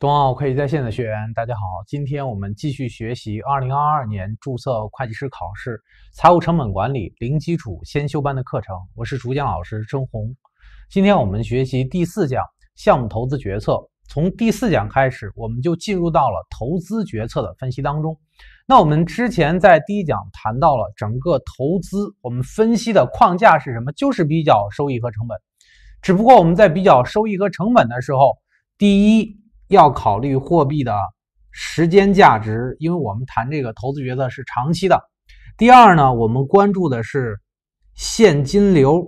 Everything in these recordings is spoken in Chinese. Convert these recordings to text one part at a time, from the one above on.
冬奥会计在线的学员，大家好！今天我们继续学习2022年注册会计师考试财务成本管理零基础先修班的课程。我是主讲老师郑红。今天我们学习第四讲项目投资决策。从第四讲开始，我们就进入到了投资决策的分析当中。那我们之前在第一讲谈到了整个投资，我们分析的框架是什么？就是比较收益和成本。只不过我们在比较收益和成本的时候，第一，要考虑货币的时间价值，因为我们谈这个投资决策是长期的。第二呢，我们关注的是现金流。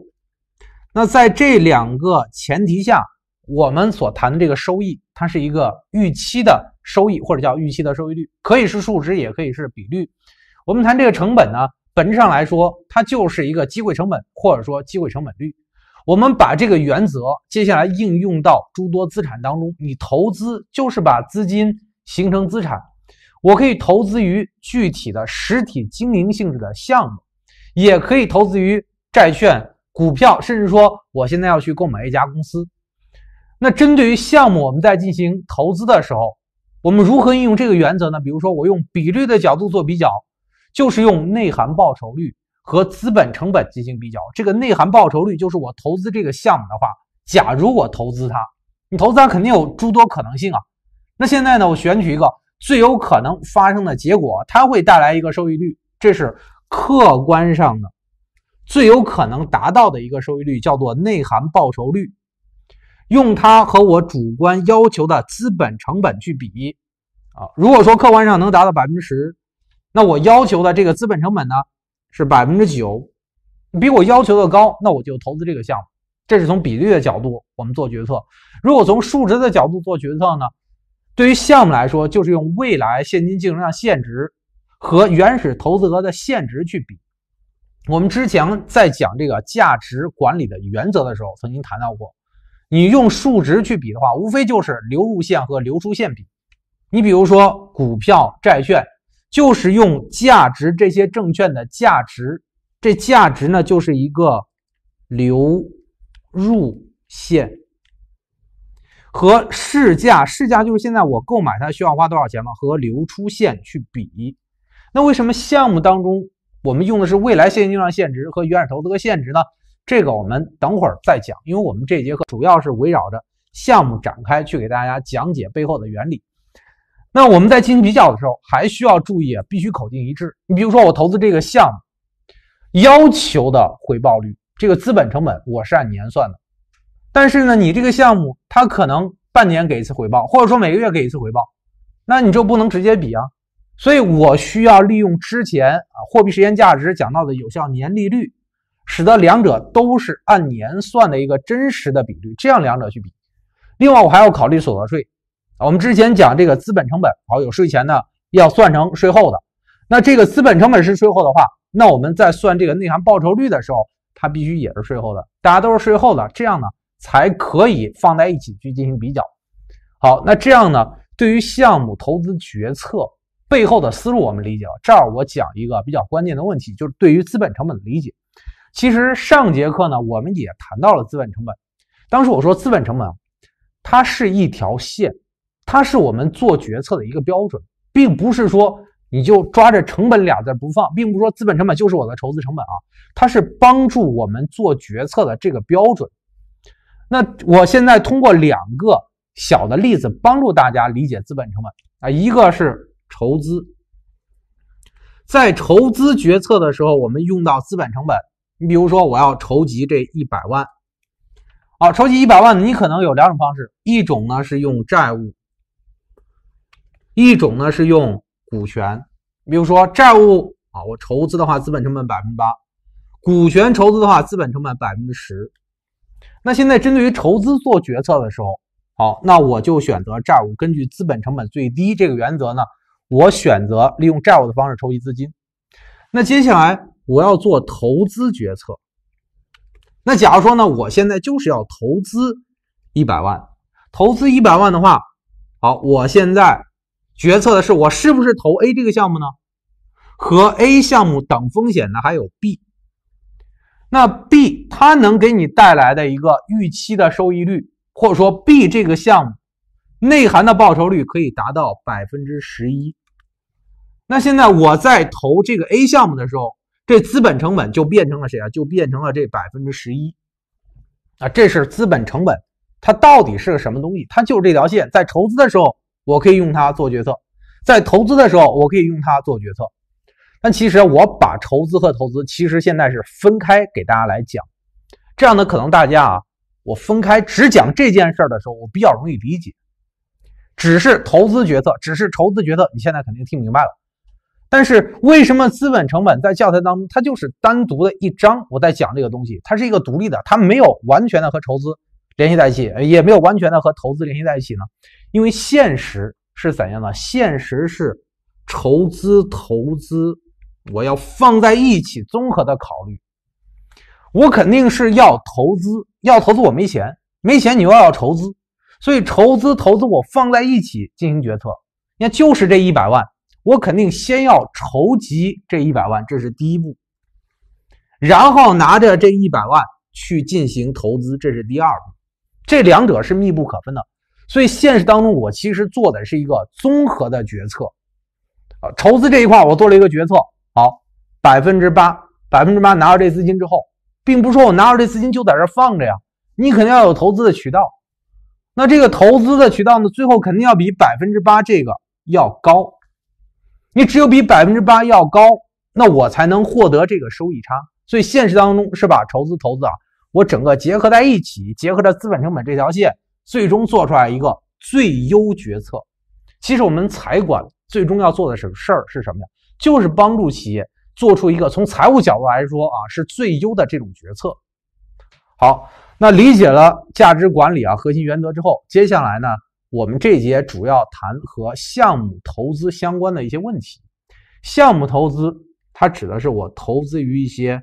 那在这两个前提下，我们所谈的这个收益，它是一个预期的收益或者叫预期的收益率，可以是数值，也可以是比率。我们谈这个成本呢，本质上来说，它就是一个机会成本或者说机会成本率。我们把这个原则接下来应用到诸多资产当中。你投资就是把资金形成资产，我可以投资于具体的实体经营性质的项目，也可以投资于债券、股票，甚至说我现在要去购买一家公司。那针对于项目，我们在进行投资的时候，我们如何应用这个原则呢？比如说，我用比率的角度做比较，就是用内涵报酬率。和资本成本进行比较，这个内涵报酬率就是我投资这个项目的话，假如我投资它，你投资它肯定有诸多可能性啊。那现在呢，我选取一个最有可能发生的结果，它会带来一个收益率，这是客观上的最有可能达到的一个收益率，叫做内涵报酬率。用它和我主观要求的资本成本去比啊。如果说客观上能达到百分之十，那我要求的这个资本成本呢？是百分之九，比我要求的高，那我就投资这个项目。这是从比例的角度我们做决策。如果从数值的角度做决策呢？对于项目来说，就是用未来现金净流量现值和原始投资额的现值去比。我们之前在讲这个价值管理的原则的时候，曾经谈到过，你用数值去比的话，无非就是流入线和流出线比。你比如说股票、债券。就是用价值这些证券的价值，这价值呢就是一个流入线和市价，市价就是现在我购买它需要花多少钱嘛？和流出线去比，那为什么项目当中我们用的是未来现金流量现值和原始投资额现值呢？这个我们等会儿再讲，因为我们这节课主要是围绕着项目展开去给大家讲解背后的原理。那我们在进行比较的时候，还需要注意啊，必须口径一致。你比如说，我投资这个项目要求的回报率，这个资本成本我是按年算的，但是呢，你这个项目它可能半年给一次回报，或者说每个月给一次回报，那你就不能直接比啊。所以我需要利用之前啊货币时间价值讲到的有效年利率，使得两者都是按年算的一个真实的比率，这样两者去比。另外，我还要考虑所得税。我们之前讲这个资本成本，好有税前的，要算成税后的。那这个资本成本是税后的话，那我们在算这个内涵报酬率的时候，它必须也是税后的，大家都是税后的，这样呢才可以放在一起去进行比较。好，那这样呢，对于项目投资决策背后的思路，我们理解了。这儿我讲一个比较关键的问题，就是对于资本成本的理解。其实上节课呢，我们也谈到了资本成本。当时我说，资本成本它是一条线。它是我们做决策的一个标准，并不是说你就抓着成本俩字不放，并不是说资本成本就是我的筹资成本啊，它是帮助我们做决策的这个标准。那我现在通过两个小的例子帮助大家理解资本成本啊，一个是筹资，在筹资决策的时候，我们用到资本成本。你比如说我要筹集这一百万，啊，筹集一百万，你可能有两种方式，一种呢是用债务。一种呢是用股权，比如说债务啊，我筹资的话，资本成本百分之八；股权筹资的话，资本成本百分之十。那现在针对于筹资做决策的时候，好，那我就选择债务，根据资本成本最低这个原则呢，我选择利用债务的方式筹集资金。那接下来我要做投资决策。那假如说呢，我现在就是要投资一百万，投资一百万的话，好，我现在。决策的是我是不是投 A 这个项目呢？和 A 项目等风险的还有 B，那 B 它能给你带来的一个预期的收益率，或者说 B 这个项目内含的报酬率可以达到百分之十一。那现在我在投这个 A 项目的时候，这资本成本就变成了谁啊？就变成了这百分之十一啊！这是资本成本，它到底是个什么东西？它就是这条线，在筹资的时候。我可以用它做决策，在投资的时候，我可以用它做决策。但其实我把筹资和投资，其实现在是分开给大家来讲。这样呢，可能大家啊，我分开只讲这件事儿的时候，我比较容易理解。只是投资决策，只是筹资决策，你现在肯定听明白了。但是为什么资本成本在教材当中它就是单独的一章？我在讲这个东西，它是一个独立的，它没有完全的和筹资联系在一起，也没有完全的和投资联系在一起呢？因为现实是怎样的？现实是筹资投资，我要放在一起综合的考虑。我肯定是要投资，要投资我没钱，没钱你又要筹资，所以筹资投资我放在一起进行决策。你看，就是这一百万，我肯定先要筹集这一百万，这是第一步。然后拿着这一百万去进行投资，这是第二步。这两者是密不可分的。所以现实当中，我其实做的是一个综合的决策，啊，筹资这一块我做了一个决策，好，百分之八，百分之八拿到这资金之后，并不是说我拿到这资金就在这放着呀，你肯定要有投资的渠道，那这个投资的渠道呢，最后肯定要比百分之八这个要高，你只有比百分之八要高，那我才能获得这个收益差。所以现实当中是把筹资、投资啊，我整个结合在一起，结合着资本成本这条线。最终做出来一个最优决策。其实我们财管最终要做的事儿是什么呀？就是帮助企业做出一个从财务角度来说啊是最优的这种决策。好，那理解了价值管理啊核心原则之后，接下来呢，我们这节主要谈和项目投资相关的一些问题。项目投资它指的是我投资于一些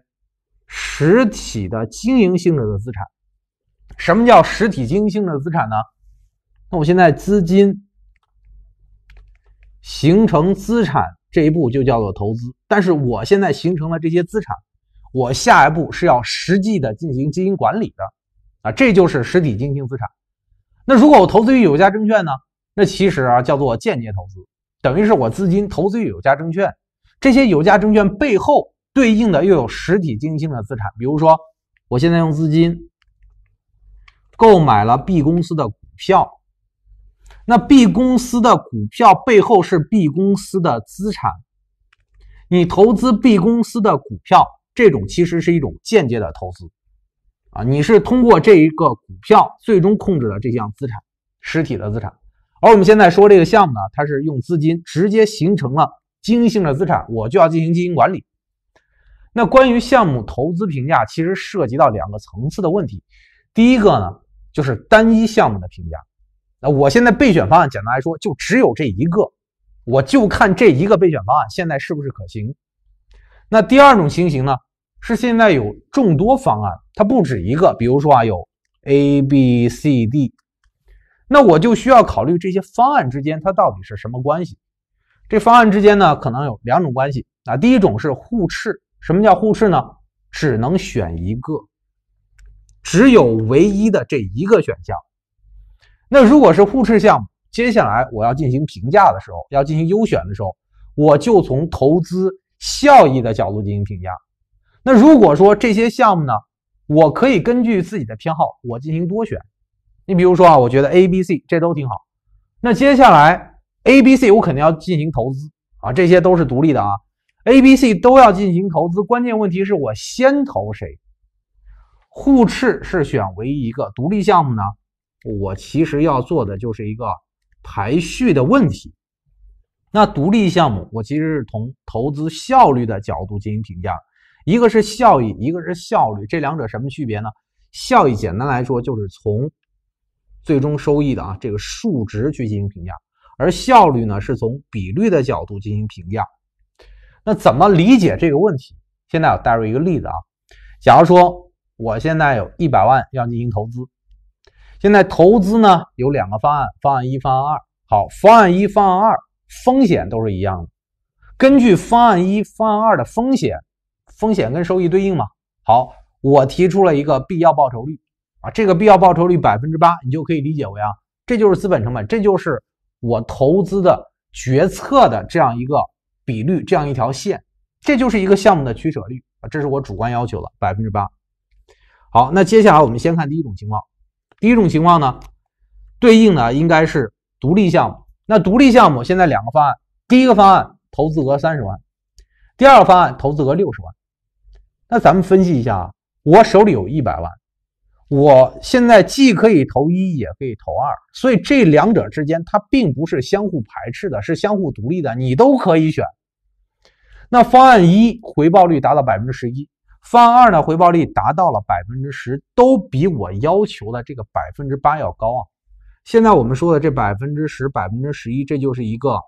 实体的经营性质的资产。什么叫实体经营性的资产呢？那我现在资金形成资产这一步就叫做投资，但是我现在形成了这些资产，我下一步是要实际的进行经营管理的啊，这就是实体经营性资产。那如果我投资于有价证券呢？那其实啊叫做间接投资，等于是我资金投资于有价证券，这些有价证券背后对应的又有实体经营性的资产，比如说我现在用资金。购买了 B 公司的股票，那 B 公司的股票背后是 B 公司的资产，你投资 B 公司的股票，这种其实是一种间接的投资，啊，你是通过这一个股票最终控制了这项资产实体的资产。而我们现在说这个项目呢，它是用资金直接形成了经营性的资产，我就要进行经营管理。那关于项目投资评价，其实涉及到两个层次的问题，第一个呢。就是单一项目的评价，那我现在备选方案简单来说就只有这一个，我就看这一个备选方案现在是不是可行。那第二种情形呢，是现在有众多方案，它不止一个，比如说啊有 A、B、C、D，那我就需要考虑这些方案之间它到底是什么关系。这方案之间呢可能有两种关系啊，第一种是互斥，什么叫互斥呢？只能选一个。只有唯一的这一个选项。那如果是互斥项目，接下来我要进行评价的时候，要进行优选的时候，我就从投资效益的角度进行评价。那如果说这些项目呢，我可以根据自己的偏好，我进行多选。你比如说啊，我觉得 A、B、C 这都挺好。那接下来 A、B、C 我肯定要进行投资啊，这些都是独立的啊，A、B、C 都要进行投资。关键问题是我先投谁？互斥是选唯一一个独立项目呢？我其实要做的就是一个排序的问题。那独立项目，我其实是从投资效率的角度进行评价。一个是效益，一个是效率，这两者什么区别呢？效益简单来说就是从最终收益的啊这个数值去进行评价，而效率呢是从比率的角度进行评价。那怎么理解这个问题？现在我带入一个例子啊，假如说。我现在有一百万要进行投资，现在投资呢有两个方案，方案一、方案二。好，方案一、方案二风险都是一样的。根据方案一、方案二的风险，风险跟收益对应嘛？好，我提出了一个必要报酬率啊，这个必要报酬率百分之八，你就可以理解为啊，这就是资本成本，这就是我投资的决策的这样一个比率，这样一条线，这就是一个项目的取舍率啊，这是我主观要求了百分之八。好，那接下来我们先看第一种情况。第一种情况呢，对应的应该是独立项目。那独立项目现在两个方案，第一个方案投资额三十万，第二个方案投资额六十万。那咱们分析一下啊，我手里有一百万，我现在既可以投一也可以投二，所以这两者之间它并不是相互排斥的，是相互独立的，你都可以选。那方案一回报率达到百分之十一。方案二呢，回报率达到了百分之十，都比我要求的这个百分之八要高啊。现在我们说的这百分之十、百分之十一，这就是一个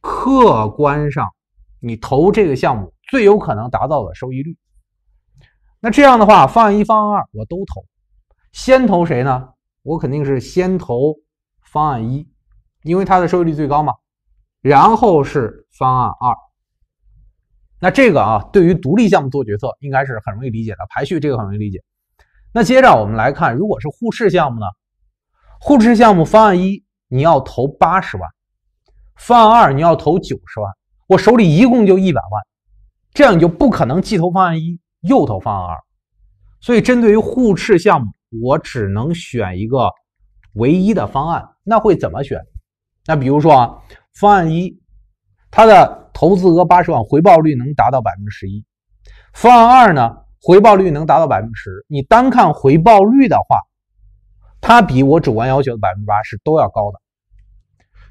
客观上你投这个项目最有可能达到的收益率。那这样的话，方案一、方案二我都投，先投谁呢？我肯定是先投方案一，因为它的收益率最高嘛。然后是方案二。那这个啊，对于独立项目做决策应该是很容易理解的，排序这个很容易理解。那接着我们来看，如果是互斥项目呢？互斥项目方案一你要投八十万，方案二你要投九十万，我手里一共就一百万，这样你就不可能既投方案一又投方案二。所以针对于互斥项目，我只能选一个唯一的方案。那会怎么选？那比如说啊，方案一它的。投资额八十万，回报率能达到百分之十一。方案二呢，回报率能达到百分之十。你单看回报率的话，它比我主观要求的百分之八是都要高的。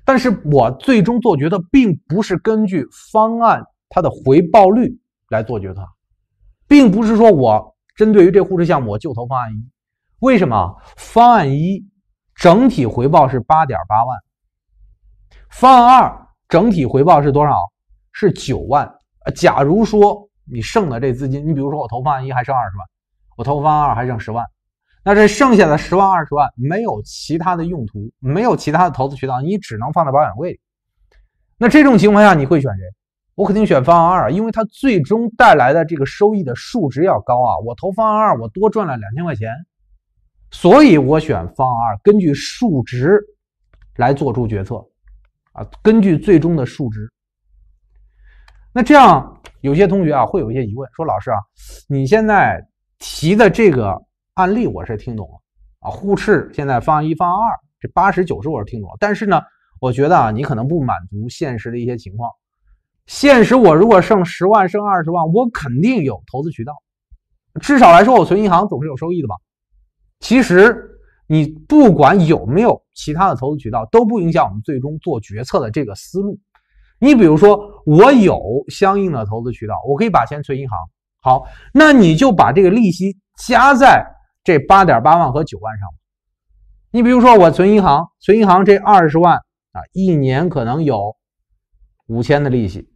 但是我最终做决策并不是根据方案它的回报率来做决策，并不是说我针对于这护士项目我就投方案一。为什么？方案一整体回报是八点八万，方案二整体回报是多少？是九万啊！假如说你剩的这资金，你比如说我投方案一还剩二十万，我投方案二还剩十万，那这剩下的十万二十万没有其他的用途，没有其他的投资渠道，你只能放在保险柜里。那这种情况下你会选谁？我肯定选方案二，因为它最终带来的这个收益的数值要高啊！我投方案二，我多赚了两千块钱，所以我选方案二。根据数值来做出决策啊！根据最终的数值。那这样，有些同学啊会有一些疑问，说老师啊，你现在提的这个案例我是听懂了啊，互斥现在案一案二，这八十九十我是听懂，了，但是呢，我觉得啊，你可能不满足现实的一些情况。现实我如果剩十万、剩二十万，我肯定有投资渠道，至少来说我存银行总是有收益的吧？其实你不管有没有其他的投资渠道，都不影响我们最终做决策的这个思路。你比如说，我有相应的投资渠道，我可以把钱存银行。好，那你就把这个利息加在这八点八万和九万上。你比如说，我存银行，存银行这二十万啊，一年可能有五千的利息。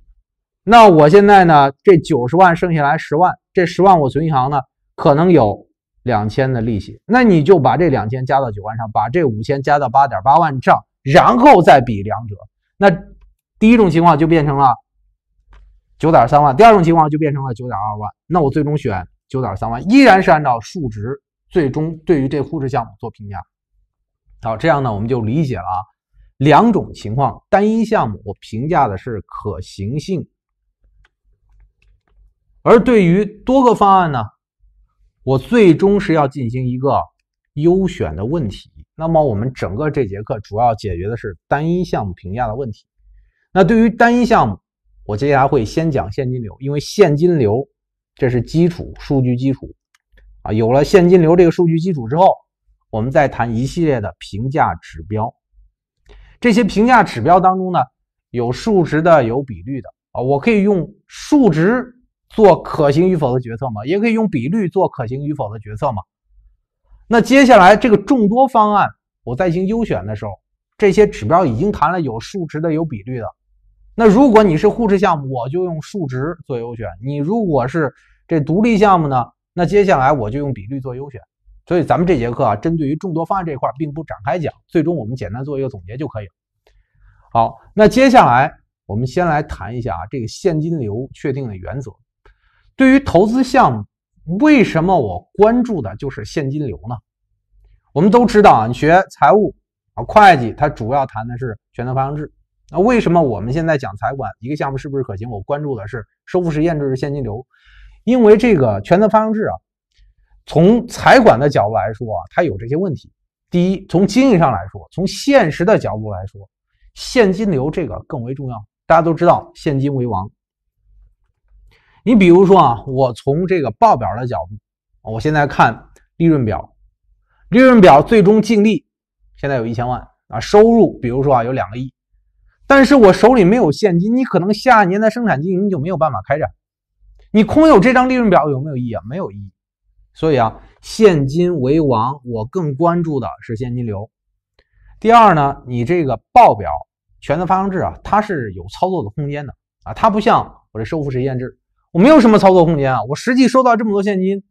那我现在呢，这九十万剩下来十万，这十万我存银行呢，可能有两千的利息。那你就把这两千加到九万上，把这五千加到八点八万上，然后再比两者，那。第一种情况就变成了九点三万，第二种情况就变成了九点二万。那我最终选九点三万，依然是按照数值最终对于这护士项目做评价。好，这样呢我们就理解了啊，两种情况。单一项目我评价的是可行性，而对于多个方案呢，我最终是要进行一个优选的问题。那么我们整个这节课主要解决的是单一项目评价的问题。那对于单一项目，我接下来会先讲现金流，因为现金流这是基础数据基础啊。有了现金流这个数据基础之后，我们再谈一系列的评价指标。这些评价指标当中呢，有数值的，有比率的啊。我可以用数值做可行与否的决策吗？也可以用比率做可行与否的决策吗？那接下来这个众多方案，我在进行优选的时候，这些指标已经谈了有数值的，有比率的。那如果你是互斥项目，我就用数值做优选；你如果是这独立项目呢，那接下来我就用比率做优选。所以咱们这节课啊，针对于众多方案这块并不展开讲，最终我们简单做一个总结就可以了。好，那接下来我们先来谈一下啊这个现金流确定的原则。对于投资项目，为什么我关注的就是现金流呢？我们都知道啊，你学财务啊，会计它主要谈的是权责发生制。那为什么我们现在讲财管一个项目是不是可行？我关注的是收付实现制现金流，因为这个权责发生制啊，从财管的角度来说啊，它有这些问题。第一，从经营上来说，从现实的角度来说，现金流这个更为重要。大家都知道现金为王。你比如说啊，我从这个报表的角度，我现在看利润表，利润表最终净利现在有一千万啊，收入比如说啊有两个亿。但是我手里没有现金，你可能下一年的生产经营就没有办法开展。你空有这张利润表有没有意义啊？没有意义。所以啊，现金为王，我更关注的是现金流。第二呢，你这个报表权责发生制啊，它是有操作的空间的啊，它不像我这收付实现制，我没有什么操作空间啊。我实际收到这么多现金，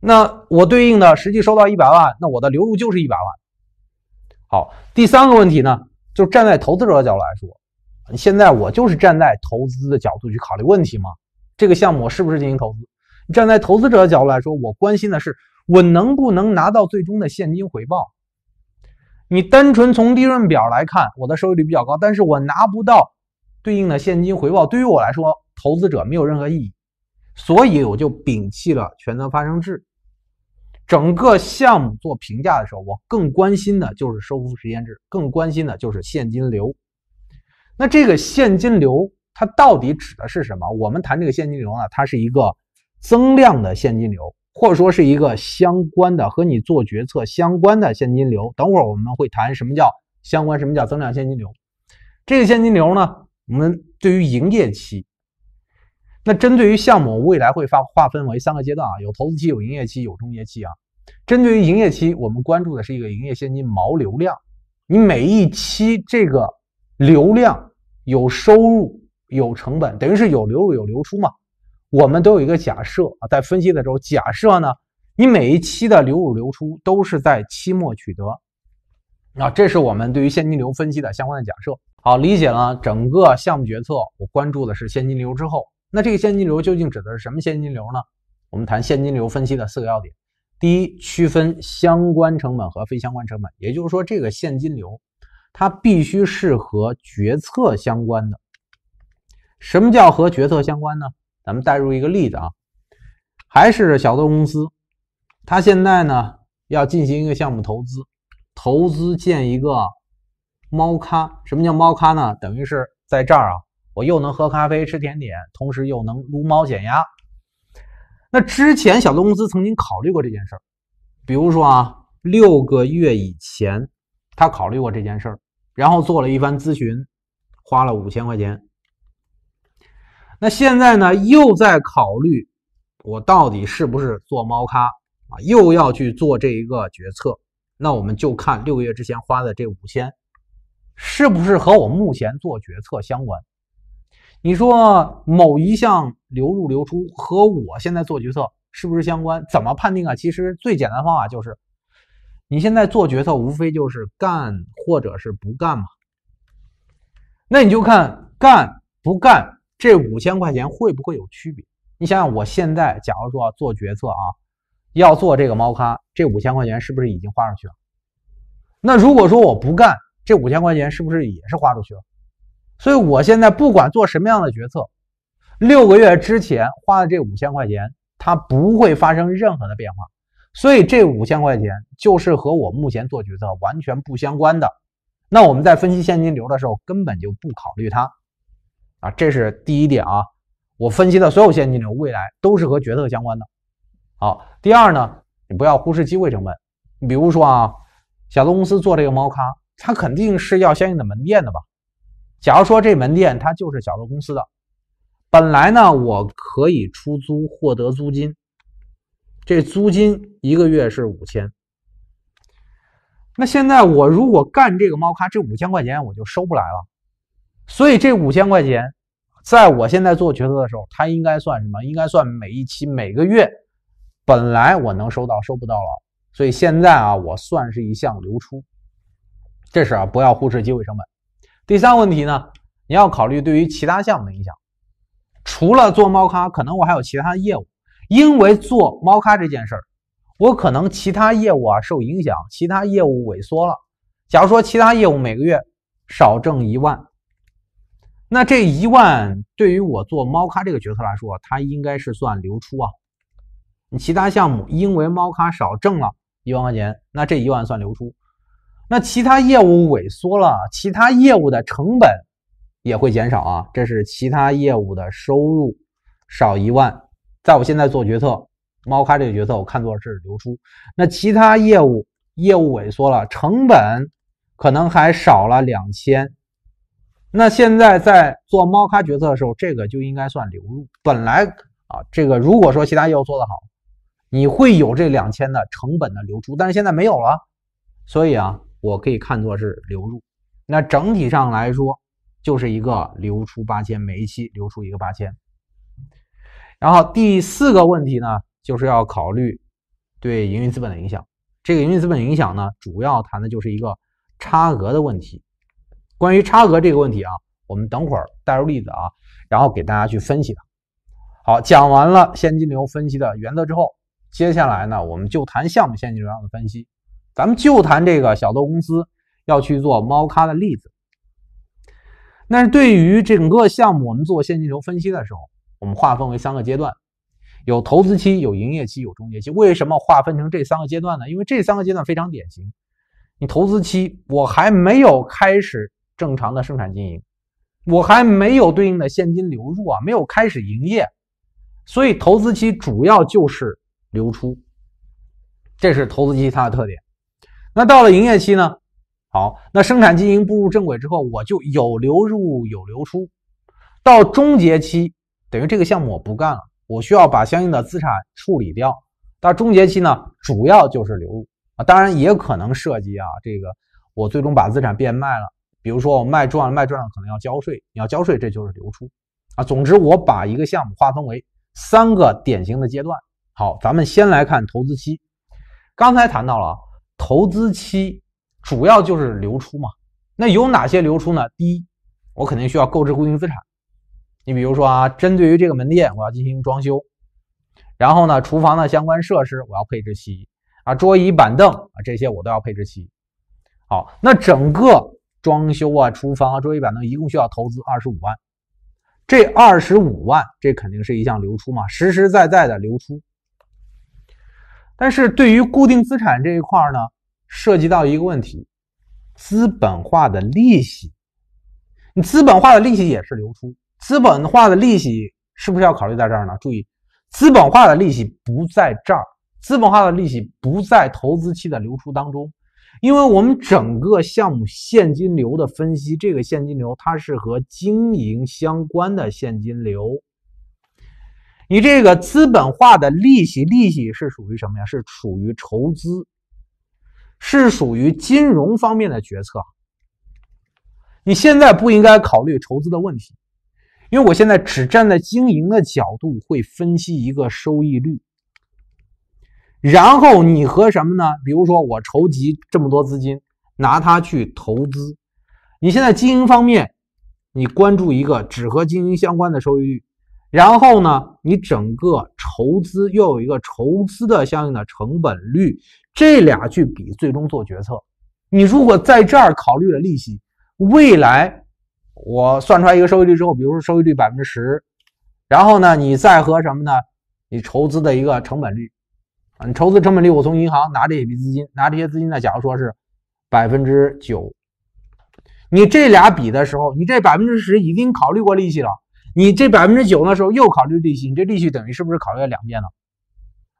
那我对应的实际收到一百万，那我的流入就是一百万。好，第三个问题呢？就站在投资者的角度来说，现在我就是站在投资的角度去考虑问题嘛。这个项目我是不是进行投资？站在投资者的角度来说，我关心的是我能不能拿到最终的现金回报。你单纯从利润表来看，我的收益率比较高，但是我拿不到对应的现金回报，对于我来说，投资者没有任何意义，所以我就摒弃了权责发生制。整个项目做评价的时候，我更关心的就是收付时间制，更关心的就是现金流。那这个现金流它到底指的是什么？我们谈这个现金流呢，它是一个增量的现金流，或者说是一个相关的和你做决策相关的现金流。等会儿我们会谈什么叫相关，什么叫增量现金流。这个现金流呢，我们对于营业期。那针对于项目未来会发划分为三个阶段啊，有投资期、有营业期、有终结期啊。针对于营业期，我们关注的是一个营业现金毛流量，你每一期这个流量有收入有成本，等于是有流入有流出嘛。我们都有一个假设啊，在分析的时候，假设呢，你每一期的流入流出都是在期末取得，啊，这是我们对于现金流分析的相关的假设。好，理解了整个项目决策，我关注的是现金流之后。那这个现金流究竟指的是什么现金流呢？我们谈现金流分析的四个要点：第一，区分相关成本和非相关成本，也就是说，这个现金流它必须是和决策相关的。什么叫和决策相关呢？咱们带入一个例子啊，还是小豆公司，它现在呢要进行一个项目投资，投资建一个猫咖。什么叫猫咖呢？等于是在这儿啊。我又能喝咖啡吃甜点，同时又能撸猫减压。那之前小东公司曾经考虑过这件事儿，比如说啊，六个月以前他考虑过这件事儿，然后做了一番咨询，花了五千块钱。那现在呢，又在考虑我到底是不是做猫咖啊，又要去做这一个决策。那我们就看六个月之前花的这五千，是不是和我目前做决策相关？你说某一项流入流出和我现在做决策是不是相关？怎么判定啊？其实最简单的方法就是，你现在做决策无非就是干或者是不干嘛。那你就看干不干这五千块钱会不会有区别？你想想，我现在假如说做决策啊，要做这个猫咖，这五千块钱是不是已经花出去了？那如果说我不干，这五千块钱是不是也是花出去了？所以，我现在不管做什么样的决策，六个月之前花的这五千块钱，它不会发生任何的变化。所以，这五千块钱就是和我目前做决策完全不相关的。那我们在分析现金流的时候，根本就不考虑它啊。这是第一点啊。我分析的所有现金流，未来都是和决策相关的。好，第二呢，你不要忽视机会成本。你比如说啊，小的公司做这个猫咖，它肯定是要相应的门店的吧？假如说这门店它就是小乐公司的，本来呢我可以出租获得租金，这租金一个月是五千，那现在我如果干这个猫咖，这五千块钱我就收不来了，所以这五千块钱，在我现在做决策的时候，它应该算什么？应该算每一期每个月本来我能收到收不到了，所以现在啊，我算是一项流出，这是啊，不要忽视机会成本。第三个问题呢，你要考虑对于其他项目的影响。除了做猫咖，可能我还有其他的业务。因为做猫咖这件事儿，我可能其他业务啊受影响，其他业务萎缩了。假如说其他业务每个月少挣一万，那这一万对于我做猫咖这个角色来说，它应该是算流出啊。你其他项目因为猫咖少挣了一万块钱，那这一万算流出。那其他业务萎缩了，其他业务的成本也会减少啊。这是其他业务的收入少一万，在我现在做决策，猫咖这个决策我看作是流出。那其他业务业务萎缩了，成本可能还少了两千。那现在在做猫咖决策的时候，这个就应该算流入。本来啊，这个如果说其他业务做得好，你会有这两千的成本的流出，但是现在没有了，所以啊。我可以看作是流入，那整体上来说，就是一个流出八千，每一期流出一个八千。然后第四个问题呢，就是要考虑对营运资本的影响。这个营运资本影响呢，主要谈的就是一个差额的问题。关于差额这个问题啊，我们等会儿带入例子啊，然后给大家去分析它。好，讲完了现金流分析的原则之后，接下来呢，我们就谈项目现金流量的分析。咱们就谈这个小豆公司要去做猫咖的例子。那对于整个项目，我们做现金流分析的时候，我们划分为三个阶段：有投资期、有营业期、有终结期。为什么划分成这三个阶段呢？因为这三个阶段非常典型。你投资期，我还没有开始正常的生产经营，我还没有对应的现金流入啊，没有开始营业，所以投资期主要就是流出，这是投资期它的特点。那到了营业期呢？好，那生产经营步入正轨之后，我就有流入有流出。到终结期，等于这个项目我不干了，我需要把相应的资产处理掉。到终结期呢，主要就是流入啊，当然也可能涉及啊，这个我最终把资产变卖了，比如说我卖赚了，卖赚了可能要交税，你要交税，这就是流出啊。总之，我把一个项目划分为三个典型的阶段。好，咱们先来看投资期，刚才谈到了。投资期主要就是流出嘛，那有哪些流出呢？第一，我肯定需要购置固定资产。你比如说啊，针对于这个门店，我要进行装修，然后呢，厨房的相关设施我要配置齐啊，桌椅板凳啊这些我都要配置齐。好，那整个装修啊、厨房啊、桌椅板凳一共需要投资二十五万，这二十五万这肯定是一项流出嘛，实实在在的流出。但是对于固定资产这一块儿呢，涉及到一个问题，资本化的利息，你资本化的利息也是流出，资本化的利息是不是要考虑在这儿呢？注意，资本化的利息不在这儿，资本化的利息不在投资期的流出当中，因为我们整个项目现金流的分析，这个现金流它是和经营相关的现金流。你这个资本化的利息，利息是属于什么呀？是属于筹资，是属于金融方面的决策。你现在不应该考虑筹资的问题，因为我现在只站在经营的角度会分析一个收益率。然后你和什么呢？比如说我筹集这么多资金，拿它去投资，你现在经营方面，你关注一个只和经营相关的收益率。然后呢，你整个筹资又有一个筹资的相应的成本率，这俩去比，最终做决策。你如果在这儿考虑了利息，未来我算出来一个收益率之后，比如说收益率百分之十，然后呢，你再和什么呢？你筹资的一个成本率，你筹资成本率，我从银行拿这一笔资金，拿这些资金呢，假如说是百分之九，你这俩比的时候，你这百分之十已经考虑过利息了。你这百分之九的时候又考虑利息，你这利息等于是不是考虑了两遍了？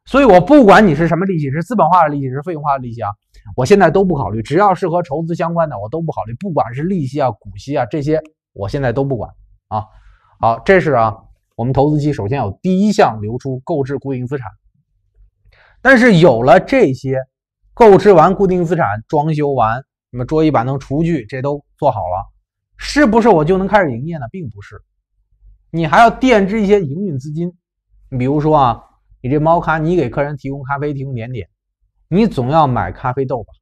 所以我不管你是什么利息，是资本化的利息，是费用化的利息啊，我现在都不考虑。只要是和筹资相关的，我都不考虑，不管是利息啊、股息啊这些，我现在都不管啊。好，这是啊，我们投资期首先有第一项流出购置固定资产。但是有了这些，购置完固定资产，装修完，那么桌椅板凳、厨具这都做好了，是不是我就能开始营业呢？并不是。你还要垫支一些营运资金，你比如说啊，你这猫咖，你给客人提供咖啡、提供点点，你总要买咖啡豆吧？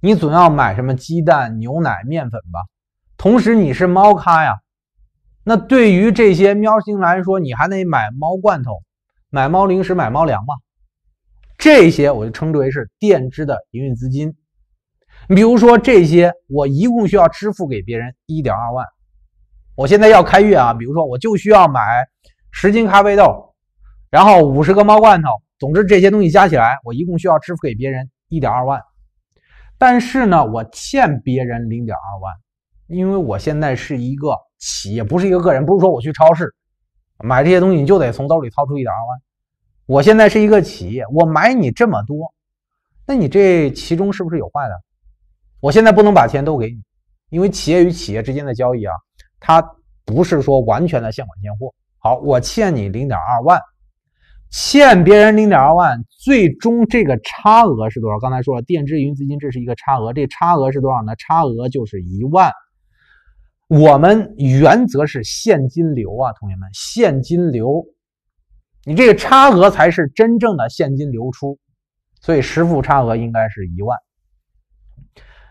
你总要买什么鸡蛋、牛奶、面粉吧？同时你是猫咖呀，那对于这些喵星来说，你还得买猫罐头、买猫零食、买猫粮吧？这些我就称之为是垫支的营运资金。你比如说这些，我一共需要支付给别人一点二万。我现在要开月啊，比如说我就需要买十斤咖啡豆，然后五十个猫罐头。总之这些东西加起来，我一共需要支付给别人一点二万。但是呢，我欠别人零点二万，因为我现在是一个企业，不是一个个人。不是说我去超市买这些东西，你就得从兜里掏出一点二万。我现在是一个企业，我买你这么多，那你这其中是不是有坏的？我现在不能把钱都给你，因为企业与企业之间的交易啊。他不是说完全的现款现货。好，我欠你零点二万，欠别人零点二万，最终这个差额是多少？刚才说了，垫资云资金这是一个差额，这差额是多少呢？差额就是一万。我们原则是现金流啊，同学们，现金流，你这个差额才是真正的现金流出，所以实付差额应该是一万。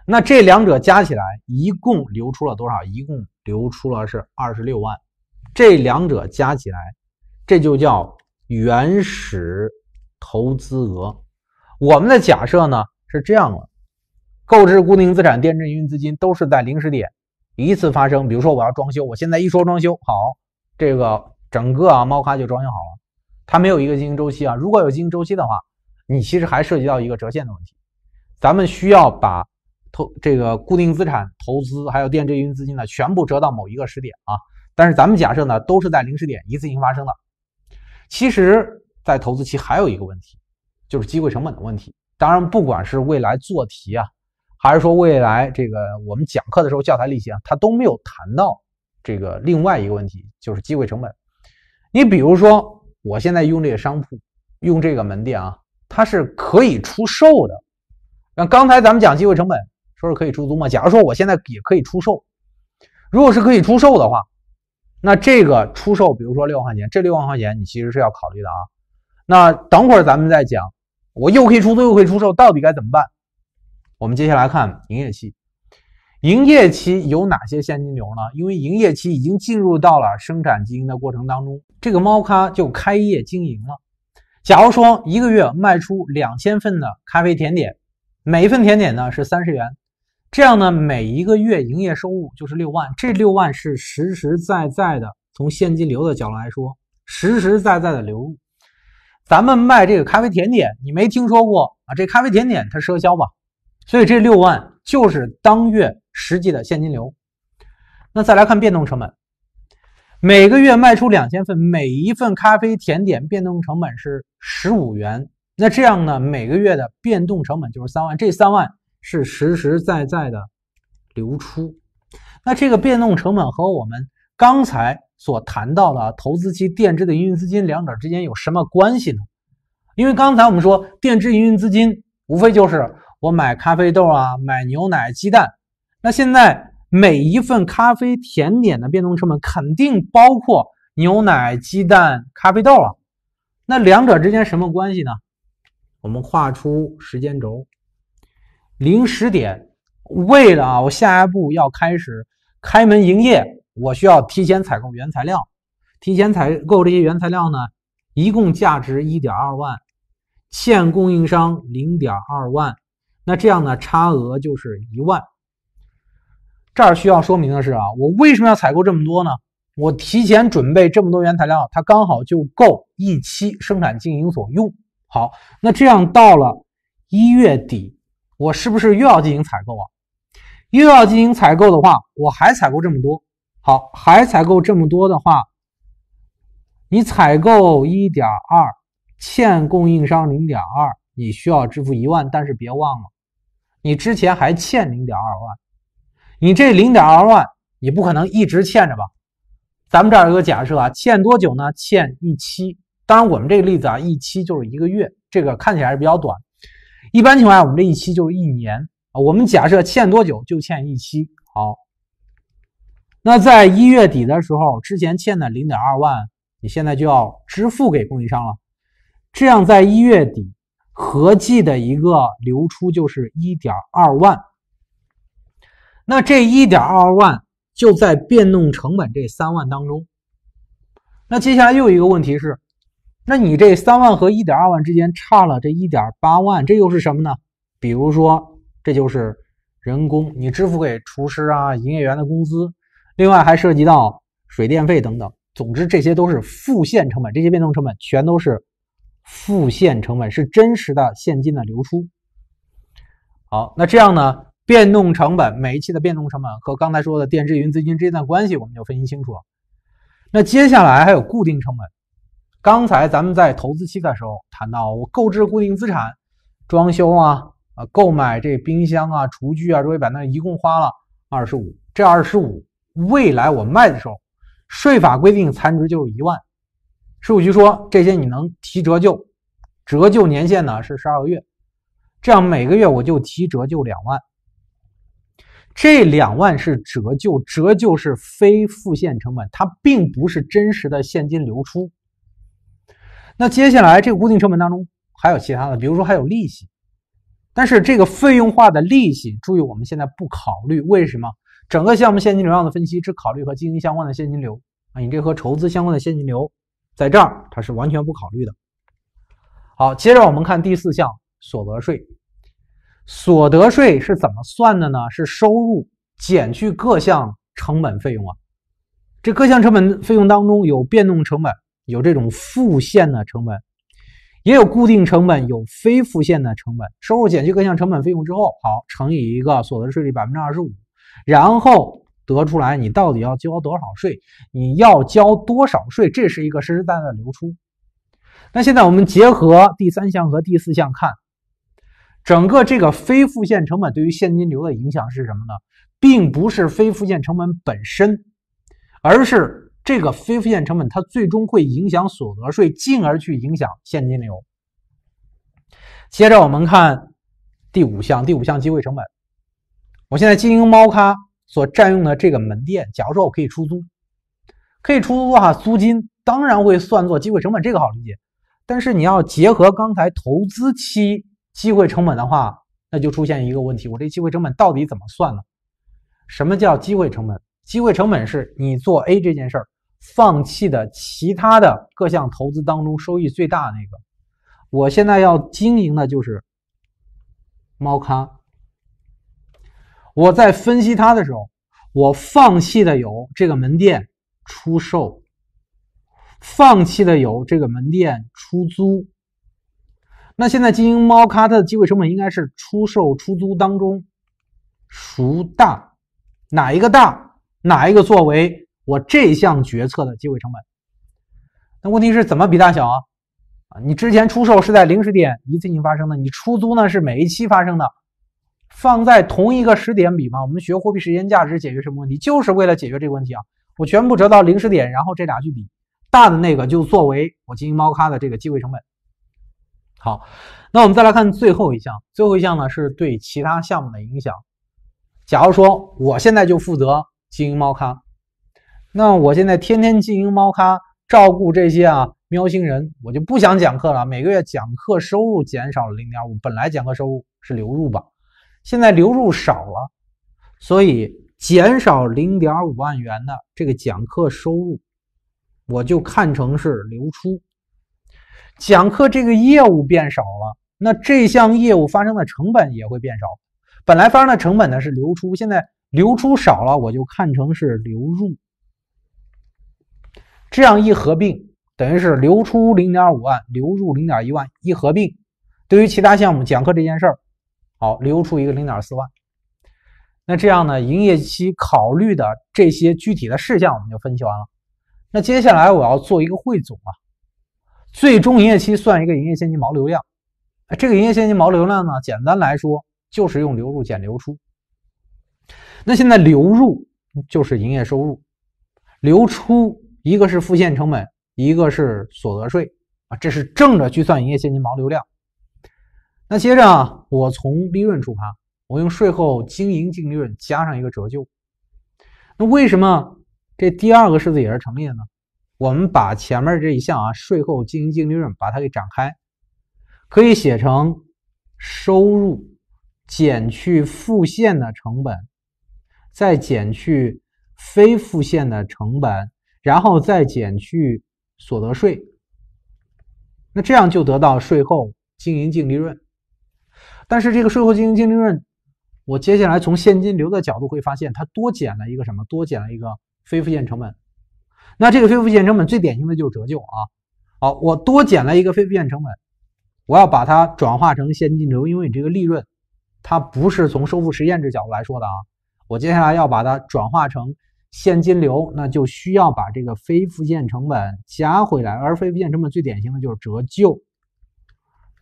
那这两者加起来一共流出了多少？一共。流出了是二十六万，这两者加起来，这就叫原始投资额。我们的假设呢是这样的：购置固定资产、电证营运资金都是在零时点一次发生。比如说，我要装修，我现在一说装修好，这个整个啊猫咖就装修好了，它没有一个经营周期啊。如果有经营周期的话，你其实还涉及到一个折现的问题。咱们需要把。投这个固定资产投资还有垫资营资金呢，全部折到某一个时点啊。但是咱们假设呢，都是在零时点一次性发生的。其实，在投资期还有一个问题，就是机会成本的问题。当然，不管是未来做题啊，还是说未来这个我们讲课的时候教材利息啊，它都没有谈到这个另外一个问题，就是机会成本。你比如说，我现在用这个商铺，用这个门店啊，它是可以出售的。那刚才咱们讲机会成本。说是可以出租吗？假如说我现在也可以出售，如果是可以出售的话，那这个出售，比如说六万块钱，这六万块钱你其实是要考虑的啊。那等会儿咱们再讲，我又可以出租又可以出售，到底该怎么办？我们接下来看营业期，营业期有哪些现金流呢？因为营业期已经进入到了生产经营的过程当中，这个猫咖就开业经营了。假如说一个月卖出两千份的咖啡甜点，每一份甜点呢是三十元。这样呢，每一个月营业收入就是六万，这六万是实实在在的，从现金流的角度来说，实实在在的流入。咱们卖这个咖啡甜点，你没听说过啊？这咖啡甜点它赊销吧，所以这六万就是当月实际的现金流。那再来看变动成本，每个月卖出两千份，每一份咖啡甜点变动成本是十五元，那这样呢，每个月的变动成本就是三万，这三万。是实实在在的流出。那这个变动成本和我们刚才所谈到的投资期垫支的营运资金，两者之间有什么关系呢？因为刚才我们说垫支营运资金，无非就是我买咖啡豆啊，买牛奶、鸡蛋。那现在每一份咖啡甜点的变动成本肯定包括牛奶、鸡蛋、咖啡豆了。那两者之间什么关系呢？我们画出时间轴。零时点，为了啊，我下一步要开始开门营业，我需要提前采购原材料。提前采购这些原材料呢，一共价值一点二万，欠供应商零点二万，那这样呢，差额就是一万。这儿需要说明的是啊，我为什么要采购这么多呢？我提前准备这么多原材料，它刚好就够一期生产经营所用。好，那这样到了一月底。我是不是又要进行采购啊？又要进行采购的话，我还采购这么多。好，还采购这么多的话，你采购一点二，欠供应商零点二，你需要支付一万。但是别忘了，你之前还欠零点二万，你这零点二万你不可能一直欠着吧？咱们这儿有个假设啊，欠多久呢？欠一期，当然我们这个例子啊，一期就是一个月，这个看起来是比较短。一般情况下，我们这一期就是一年啊。我们假设欠多久就欠一期。好，那在一月底的时候，之前欠的零点二万，你现在就要支付给供应商了。这样在一月底，合计的一个流出就是一点二万。那这一点二万就在变动成本这三万当中。那接下来又一个问题是。那你这三万和一点二万之间差了这一点八万，这又是什么呢？比如说，这就是人工，你支付给厨师啊、营业员的工资，另外还涉及到水电费等等。总之，这些都是付现成本，这些变动成本全都是付现成本，是真实的现金的流出。好，那这样呢，变动成本每一期的变动成本和刚才说的电池云资金这段关系我们就分析清楚了。那接下来还有固定成本。刚才咱们在投资期的时候谈到，我购置固定资产，装修啊，啊，购买这冰箱啊、厨具啊、桌椅板，凳，一共花了二十五。这二十五，未来我卖的时候，税法规定残值就是一万。税务局说这些你能提折旧，折旧年限呢是十二个月，这样每个月我就提折旧两万。这两万是折旧，折旧是非付现成本，它并不是真实的现金流出。那接下来这个固定成本当中还有其他的，比如说还有利息，但是这个费用化的利息，注意我们现在不考虑为什么整个项目现金流量的分析只考虑和经营相关的现金流，啊，你这和筹资相关的现金流在这儿它是完全不考虑的。好，接着我们看第四项所得税，所得税是怎么算的呢？是收入减去各项成本费用啊，这各项成本费用当中有变动成本。有这种复现的成本，也有固定成本，有非复现的成本。收入减去各项成本费用之后，好乘以一个所得税率百分之二十五，然后得出来你到底要交多少税，你要交多少税，这是一个实实在在的流出。那现在我们结合第三项和第四项看，整个这个非复线成本对于现金流的影响是什么呢？并不是非复线成本本身，而是。这个非付现成本，它最终会影响所得税，进而去影响现金流。接着我们看第五项，第五项机会成本。我现在经营猫咖所占用的这个门店，假如说我可以出租，可以出租的话，租金当然会算作机会成本，这个好理解。但是你要结合刚才投资期机会成本的话，那就出现一个问题：我这机会成本到底怎么算呢？什么叫机会成本？机会成本是你做 A 这件事儿。放弃的其他的各项投资当中收益最大的那个，我现在要经营的就是猫咖。我在分析它的时候，我放弃的有这个门店出售，放弃的有这个门店出租。那现在经营猫咖它的机会成本应该是出售、出租当中孰大？哪一个大？哪一个作为？我这项决策的机会成本，那问题是怎么比大小啊？啊，你之前出售是在零时点一次性发生的，你出租呢是每一期发生的，放在同一个时点比吗？我们学货币时间价值解决什么问题？就是为了解决这个问题啊！我全部折到零时点，然后这俩去比，大的那个就作为我经营猫咖的这个机会成本。好，那我们再来看最后一项，最后一项呢是对其他项目的影响。假如说我现在就负责经营猫咖。那我现在天天经营猫咖，照顾这些啊喵星人，我就不想讲课了。每个月讲课收入减少了零点五，本来讲课收入是流入吧，现在流入少了，所以减少零点五万元的这个讲课收入，我就看成是流出。讲课这个业务变少了，那这项业务发生的成本也会变少。本来发生的成本呢是流出，现在流出少了，我就看成是流入。这样一合并，等于是流出零点五万，流入零点一万，一合并，对于其他项目讲课这件事儿，好，流出一个零点四万。那这样呢，营业期考虑的这些具体的事项，我们就分析完了。那接下来我要做一个汇总啊，最终营业期算一个营业现金毛流量。这个营业现金毛流量呢，简单来说就是用流入减流出。那现在流入就是营业收入，流出。一个是付现成本，一个是所得税啊，这是正着去算营业现金毛流量。那接着啊，我从利润出发，我用税后经营净利润加上一个折旧。那为什么这第二个式子也是成立的呢？我们把前面这一项啊，税后经营净利润，把它给展开，可以写成收入减去付现的成本，再减去非付现的成本。然后再减去所得税，那这样就得到税后经营净利润。但是这个税后经营净利润，我接下来从现金流的角度会发现，它多减了一个什么？多减了一个非付现成本。那这个非付现成本最典型的就是折旧啊。好，我多减了一个非付现成本，我要把它转化成现金流，因为你这个利润，它不是从收付实现制角度来说的啊。我接下来要把它转化成。现金流那就需要把这个非付现成本加回来，而非付现成本最典型的就是折旧。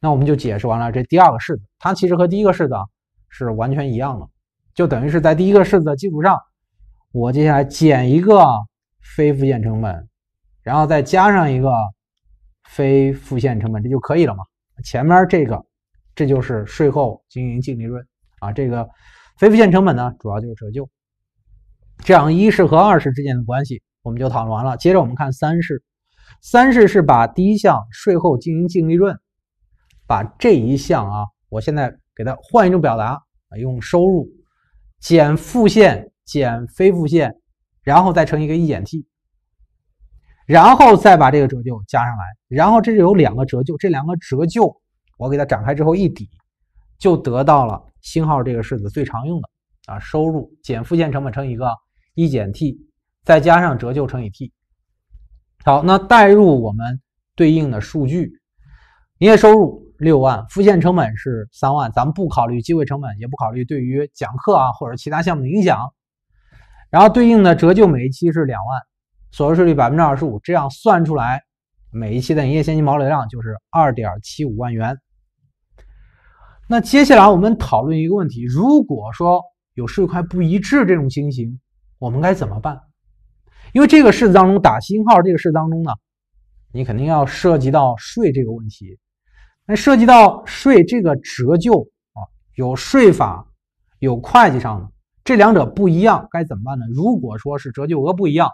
那我们就解释完了这第二个式子，它其实和第一个式子是完全一样的，就等于是在第一个式子的基础上，我接下来减一个非付现成本，然后再加上一个非付现成本，这就可以了嘛？前面这个这就是税后经营净利润啊，这个非付现成本呢，主要就是折旧。这样一式和二式之间的关系我们就讨论完了。接着我们看三式，三式是把第一项税后经营净利润，把这一项啊，我现在给它换一种表达，用收入减付现减非付现，然后再乘一个一减 t，然后再把这个折旧加上来，然后这是有两个折旧，这两个折旧我给它展开之后一抵，就得到了星号这个式子最常用的啊收入减付现成本乘以一个。一减 t 再加上折旧乘以 t，好，那代入我们对应的数据，营业收入六万，付现成本是三万，咱们不考虑机会成本，也不考虑对于讲课啊或者其他项目的影响，然后对应的折旧每一期是两万，所得税率百分之二十五，这样算出来每一期的营业现金毛流量就是二点七五万元。那接下来我们讨论一个问题，如果说有税块不一致这种情形。我们该怎么办？因为这个式子当中打星号这个式子当中呢，你肯定要涉及到税这个问题。那涉及到税这个折旧啊，有税法，有会计上的，这两者不一样，该怎么办呢？如果说是折旧额不一样，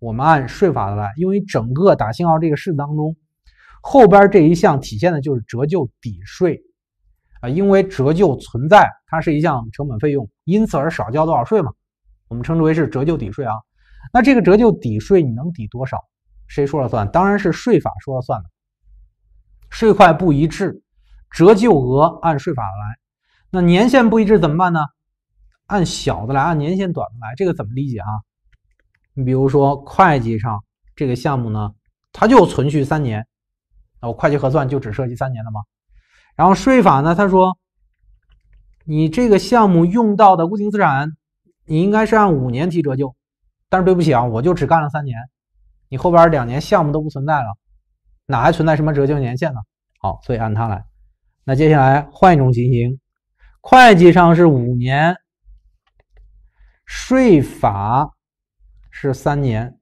我们按税法的来，因为整个打星号这个式子当中，后边这一项体现的就是折旧抵税啊，因为折旧存在，它是一项成本费用，因此而少交多少税嘛。我们称之为是折旧抵税啊，那这个折旧抵税你能抵多少？谁说了算？当然是税法说了算的。税块不一致，折旧额按税法来。那年限不一致怎么办呢？按小的来，按年限短的来。这个怎么理解啊？你比如说会计上这个项目呢，它就存续三年，那我会计核算就只涉及三年了吗？然后税法呢，他说你这个项目用到的固定资产。你应该是按五年提折旧，但是对不起啊，我就只干了三年，你后边两年项目都不存在了，哪还存在什么折旧年限呢？好，所以按它来。那接下来换一种情形，会计上是五年，税法是三年。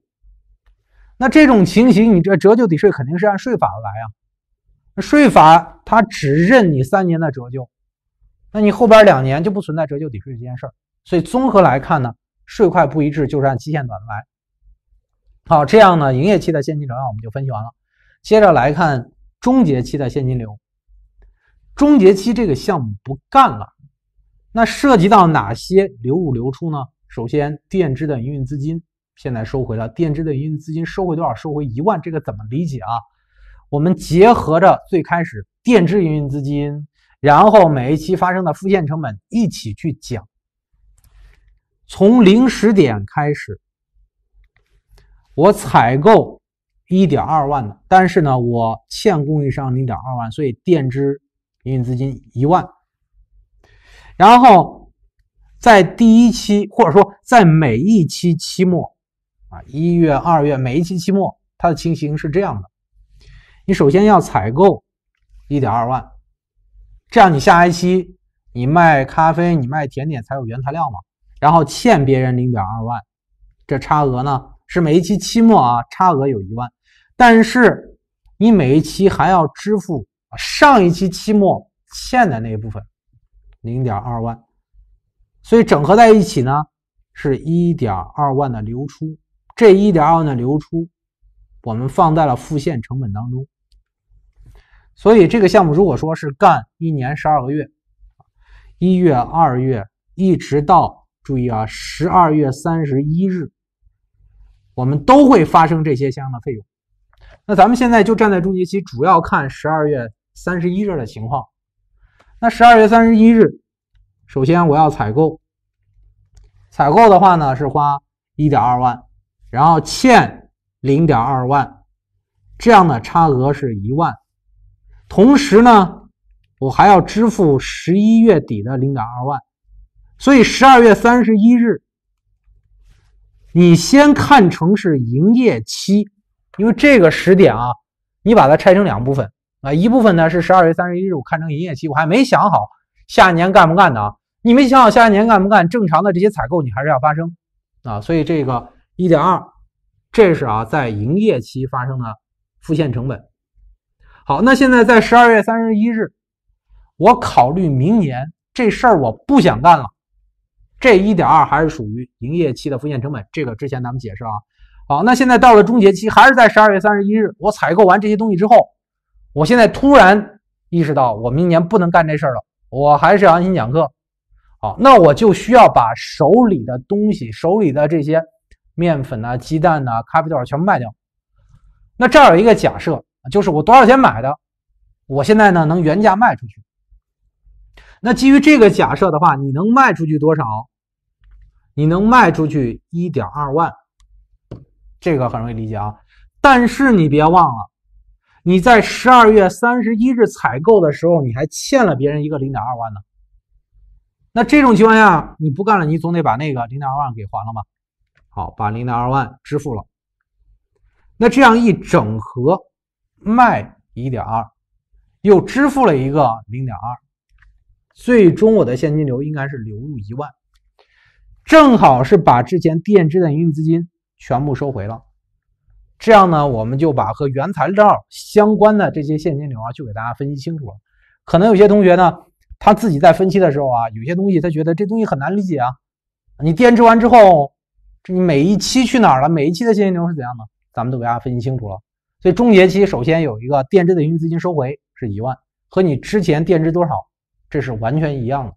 那这种情形，你这折旧抵税肯定是按税法来啊。税法它只认你三年的折旧，那你后边两年就不存在折旧抵税这件事儿。所以综合来看呢，税块不一致就是按期限短的来。好，这样呢，营业期的现金流量我们就分析完了。接着来看终结期的现金流。终结期这个项目不干了，那涉及到哪些流入流出呢？首先垫支的营运资金现在收回了，垫支的营运资金收回多少？收回一万，这个怎么理解啊？我们结合着最开始垫支营运资金，然后每一期发生的付现成本一起去讲。从零时点开始，我采购一点二万，但是呢，我欠供应商零点二万，所以垫支营运资金一万。然后，在第一期或者说在每一期期末，啊，一月、二月，每一期期末，它的情形是这样的：你首先要采购一点二万，这样你下一期你卖咖啡、你卖甜点才有原材料嘛。然后欠别人零点二万，这差额呢是每一期期末啊，差额有一万，但是你每一期还要支付上一期期末欠的那一部分零点二万，所以整合在一起呢是一点二万的流出，这一点二万的流出我们放在了复现成本当中，所以这个项目如果说是干一年十二个月，一月二月一直到。注意啊，十二月三十一日，我们都会发生这些相应的费用。那咱们现在就站在终结期，主要看十二月三十一日的情况。那十二月三十一日，首先我要采购，采购的话呢是花一点二万，然后欠零点二万，这样的差额是一万。同时呢，我还要支付十一月底的零点二万。所以十二月三十一日，你先看成是营业期，因为这个时点啊，你把它拆成两部分啊，一部分呢是十二月三十一日，我看成营业期，我还没想好下一年干不干的啊，你没想好下一年干不干，正常的这些采购你还是要发生啊，所以这个一点二，这是啊在营业期发生的付现成本。好，那现在在十二月三十一日，我考虑明年这事儿我不想干了。这一点二还是属于营业期的付现成本，这个之前咱们解释啊。好，那现在到了终结期，还是在十二月三十一日，我采购完这些东西之后，我现在突然意识到我明年不能干这事儿了，我还是要安心讲课。好，那我就需要把手里的东西，手里的这些面粉啊、鸡蛋啊、咖啡豆全部卖掉。那这儿有一个假设，就是我多少钱买的，我现在呢能原价卖出去。那基于这个假设的话，你能卖出去多少？你能卖出去一点二万，这个很容易理解啊。但是你别忘了，你在十二月三十一日采购的时候，你还欠了别人一个零点二万呢。那这种情况下，你不干了，你总得把那个零点二万给还了吧？好，把零点二万支付了。那这样一整合，卖一点二，又支付了一个零点二，最终我的现金流应该是流入一万。正好是把之前垫支的营运资金全部收回了，这样呢，我们就把和原材料相关的这些现金流啊，就给大家分析清楚了。可能有些同学呢，他自己在分析的时候啊，有些东西他觉得这东西很难理解啊。你垫支完之后，这你每一期去哪儿了？每一期的现金流是怎样的？咱们都给大家分析清楚了。所以终结期首先有一个垫支的营运资金收回是一万，和你之前垫支多少，这是完全一样的。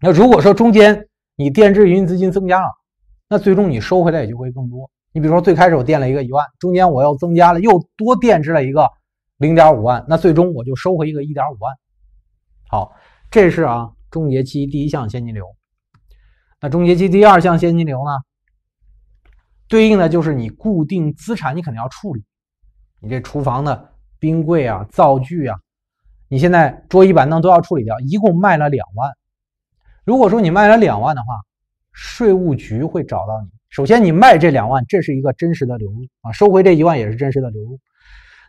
那如果说中间，你垫支营运资金增加了，那最终你收回来也就会更多。你比如说最开始我垫了一个一万，中间我又增加了，又多垫支了一个零点五万，那最终我就收回一个一点五万。好，这是啊，终结期第一项现金流。那终结期第二项现金流呢，对应的就是你固定资产，你肯定要处理，你这厨房的冰柜啊、灶具啊，你现在桌椅板凳都要处理掉，一共卖了两万。如果说你卖了两万的话，税务局会找到你。首先，你卖这两万，这是一个真实的流入啊，收回这一万也是真实的流入。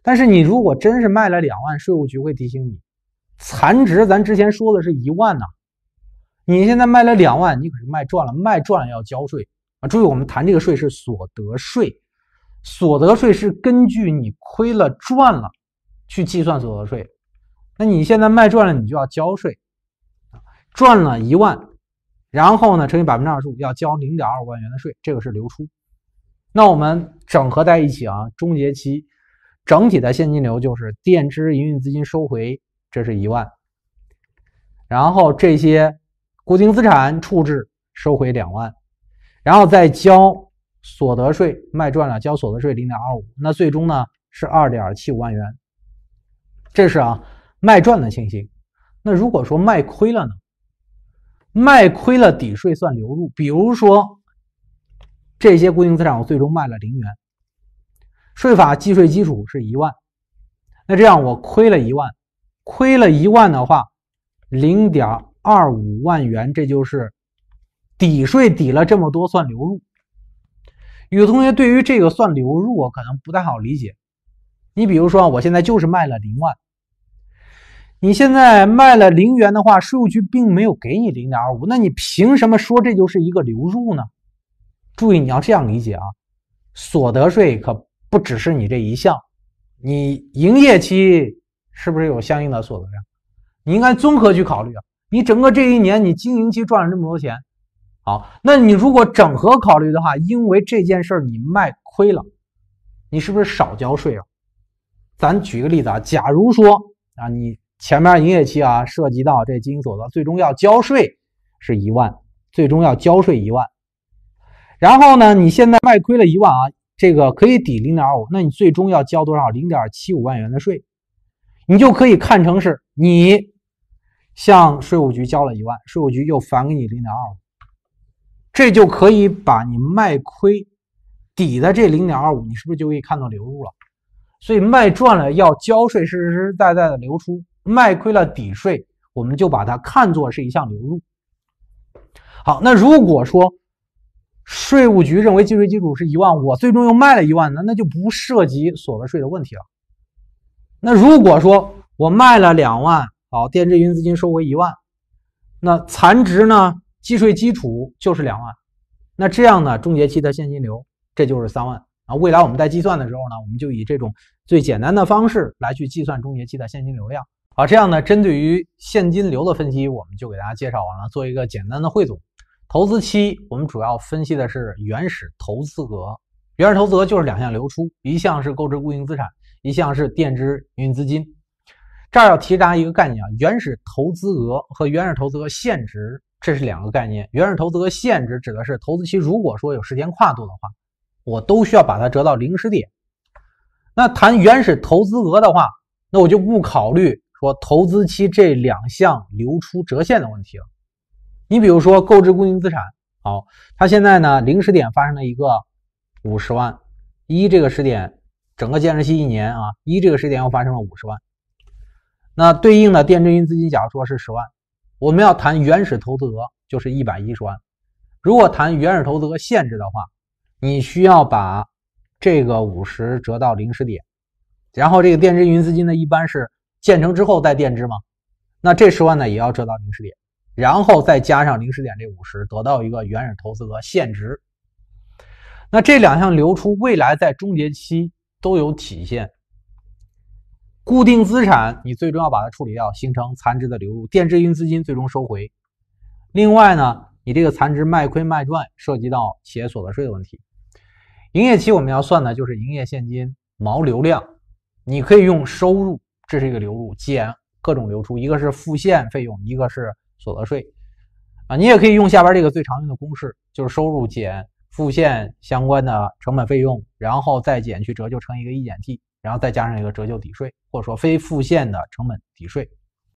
但是你如果真是卖了两万，税务局会提醒你，残值咱之前说的是一万呐，你现在卖了两万，你可是卖赚了，卖赚了要交税啊。注意，我们谈这个税是所得税，所得税是根据你亏了赚了去计算所得税。那你现在卖赚了，你就要交税。赚了一万，然后呢，乘以百分之二十五，要交零点二五万元的税，这个是流出。那我们整合在一起啊，终结期整体的现金流就是垫支营运资金收回，这是一万，然后这些固定资产处置收回两万，然后再交所得税，卖赚了交所得税零点二五，那最终呢是二点七五万元，这是啊卖赚的情形。那如果说卖亏了呢？卖亏了，抵税算流入。比如说，这些固定资产我最终卖了零元，税法计税基础是一万，那这样我亏了一万，亏了一万的话，零点二五万元，这就是抵税抵了这么多算流入。有同学对于这个算流入，我可能不太好理解。你比如说，我现在就是卖了零万。你现在卖了零元的话，税务局并没有给你零点二五，那你凭什么说这就是一个流入呢？注意，你要这样理解啊，所得税可不只是你这一项，你营业期是不是有相应的所得呀？你应该综合去考虑啊，你整个这一年你经营期赚了这么多钱，好，那你如果整合考虑的话，因为这件事儿你卖亏了，你是不是少交税啊？咱举个例子啊，假如说啊你。前面营业期啊，涉及到这经营所得，最终要交税是一万，最终要交税一万。然后呢，你现在卖亏了一万啊，这个可以抵零点二五，那你最终要交多少？零点七五万元的税，你就可以看成是你向税务局交了一万，税务局又返给你零点二五，这就可以把你卖亏抵的这零点二五，你是不是就可以看到流入了？所以卖赚了要交税，是实实在在的流出。卖亏了抵税，我们就把它看作是一项流入。好，那如果说税务局认为计税基础是一万，我最终又卖了一万，呢，那就不涉及所得税的问题了。那如果说我卖了两万，好，垫支云资金收回一万，那残值呢？计税基础就是两万。那这样呢？终结期的现金流这就是三万啊。未来我们在计算的时候呢，我们就以这种最简单的方式来去计算终结期的现金流量。好，这样呢，针对于现金流的分析，我们就给大家介绍完了，做一个简单的汇总。投资期我们主要分析的是原始投资额，原始投资额就是两项流出，一项是购置固定资产，一项是垫支营运资金。这儿要提大家一个概念啊，原始投资额和原始投资额现值这是两个概念。原始投资额现值指的是投资期如果说有时间跨度的话，我都需要把它折到零时点。那谈原始投资额的话，那我就不考虑。说投资期这两项流出折现的问题了，你比如说购置固定资产，好，它现在呢零时点发生了一个五十万，一这个时点，整个建设期一年啊，一这个时点又发生了五十万，那对应的垫支云资金假如说是十万，我们要谈原始投资额就是一百一十万，如果谈原始投资额限制的话，你需要把这个五十折到零时点，然后这个垫支云资金呢一般是。建成之后再垫资吗？那这十万呢也要折到零时点，然后再加上零时点这五十，得到一个原始投资额现值。那这两项流出未来在终结期都有体现。固定资产你最终要把它处理掉，形成残值的流入，垫支用资金最终收回。另外呢，你这个残值卖亏卖赚涉及到企业所得税的问题。营业期我们要算的就是营业现金毛流量，你可以用收入。这是一个流入减各种流出，一个是付现费用，一个是所得税，啊，你也可以用下边这个最常用的公式，就是收入减付现相关的成本费用，然后再减去折旧乘一个一减 t，然后再加上一个折旧抵税，或者说非付现的成本抵税。